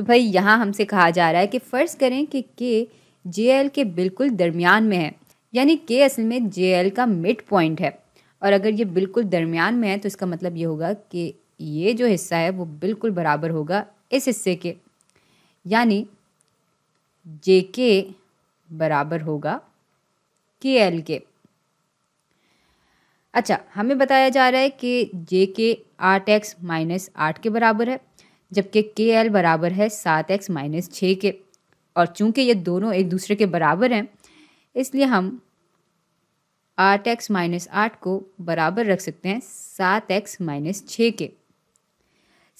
तो भाई यहाँ हमसे कहा जा रहा है कि फ़र्ज़ करें कि के जे के बिल्कुल दरमियान में है यानी के असल में जे एल का मिड पॉइंट है और अगर ये बिल्कुल दरमियान में है तो इसका मतलब ये होगा कि ये जो हिस्सा है वो बिल्कुल बराबर होगा इस हिस्से के यानी जे के बराबर होगा के एल के अच्छा हमें बताया जा रहा है कि जे के आठ एक्स माइनस आठ के बराबर है जबकि के एल बराबर है सात एक्स माइनस छः के और चूंकि ये दोनों एक दूसरे के बराबर हैं इसलिए हम आठ एक्स माइनस आठ को बराबर रख सकते हैं सात एक्स माइनस छः के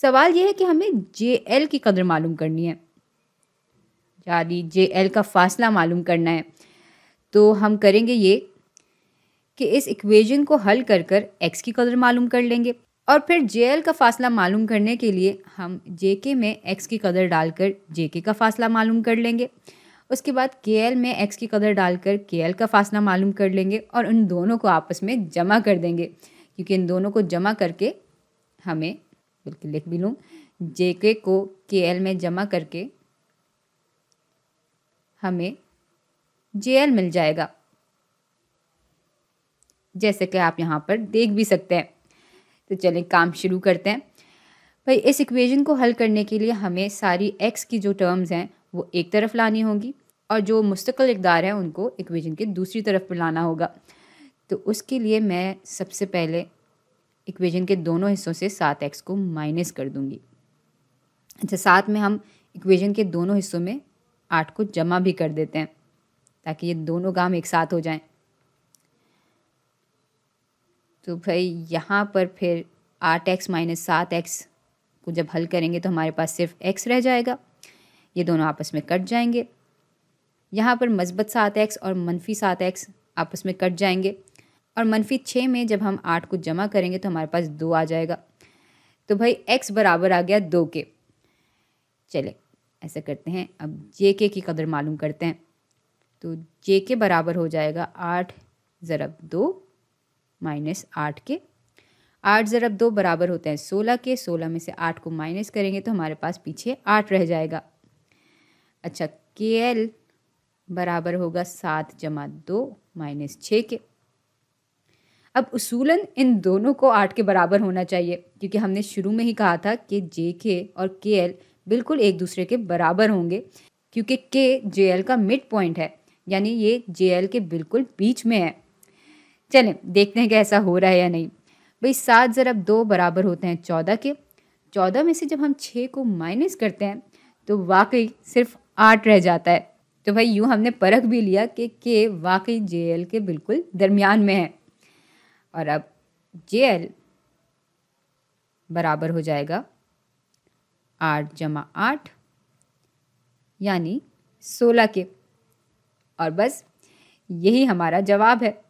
सवाल ये है कि हमें जे एल की कदर मालूम करनी है यानी जे एल का फासला मालूम करना है तो हम करेंगे ये कि इस इक्वेशन को हल कर कर एक्स की कदर मालूम कर लेंगे और फिर जे एल का फासला मालूम करने के लिए हम जे के में एक्स की कदर डालकर जे के का फासला मालूम कर लेंगे उसके बाद के एल में एक्स की कदर डालकर के एल का फासला मालूम कर लेंगे और उन दोनों को आपस में जमा कर देंगे क्योंकि इन दोनों को जमा करके हमें बिल्कुल लिख भी लूँ जे के को के एल में जमा करके हमें जे एल मिल जाएगा जैसे कि आप यहाँ पर देख भी सकते हैं तो चलें काम शुरू करते हैं भाई इस इक्वेशन को हल करने के लिए हमें सारी एक्स की जो टर्म्स हैं वो एक तरफ लानी होगी और जो मुस्तकिल इकदार हैं उनको इक्वेशन के दूसरी तरफ पर लाना होगा तो उसके लिए मैं सबसे पहले इक्वेशन के दोनों हिस्सों से सात एक्स को माइनस कर दूंगी अच्छा साथ में हम इक्वेशन के दोनों हिस्सों में आठ को जमा भी कर देते हैं ताकि ये दोनों काम एक साथ हो जाएं तो भाई यहाँ पर फिर आठ एक्स माइनस सात एक्स को जब हल करेंगे तो हमारे पास सिर्फ एक्स रह जाएगा ये दोनों आपस में कट जाएंगे यहाँ पर मजबत सात एक्स और मनफी सात एक्स आपस में कट जाएंगे और मनफी छः में जब हम आठ को जमा करेंगे तो हमारे पास दो आ जाएगा तो भाई एक्स बराबर आ गया दो के चले ऐसा करते हैं अब जे के की कदर मालूम करते हैं तो जे के बराबर हो जाएगा आठ ज़रब दो माइनस आठ के आठ ज़रब दो बराबर होते हैं सोलह के सोलह में से आठ को माइनस करेंगे तो हमारे पास पीछे आठ रह जाएगा अच्छा के एल बराबर होगा सात जमा दो माइनस छः के अब उसूलन इन दोनों को आठ के बराबर होना चाहिए क्योंकि हमने शुरू में ही कहा था कि जे के और के एल बिल्कुल एक दूसरे के बराबर होंगे क्योंकि के जे एल का मिड पॉइंट है यानी ये जे एल के बिल्कुल बीच में है चलें देखते हैं कि ऐसा हो रहा है या नहीं भाई सात ज़रब दो बराबर होते हैं चौदह के चौदह में से जब हम छः को माइनस करते हैं तो वाकई सिर्फ आठ रह जाता है तो भाई यूँ हमने परख भी लिया कि के वाकई जे एल के बिल्कुल दरमियान में है और अब जे एल बराबर हो जाएगा आठ जमा आठ यानी सोलह के और बस यही हमारा जवाब है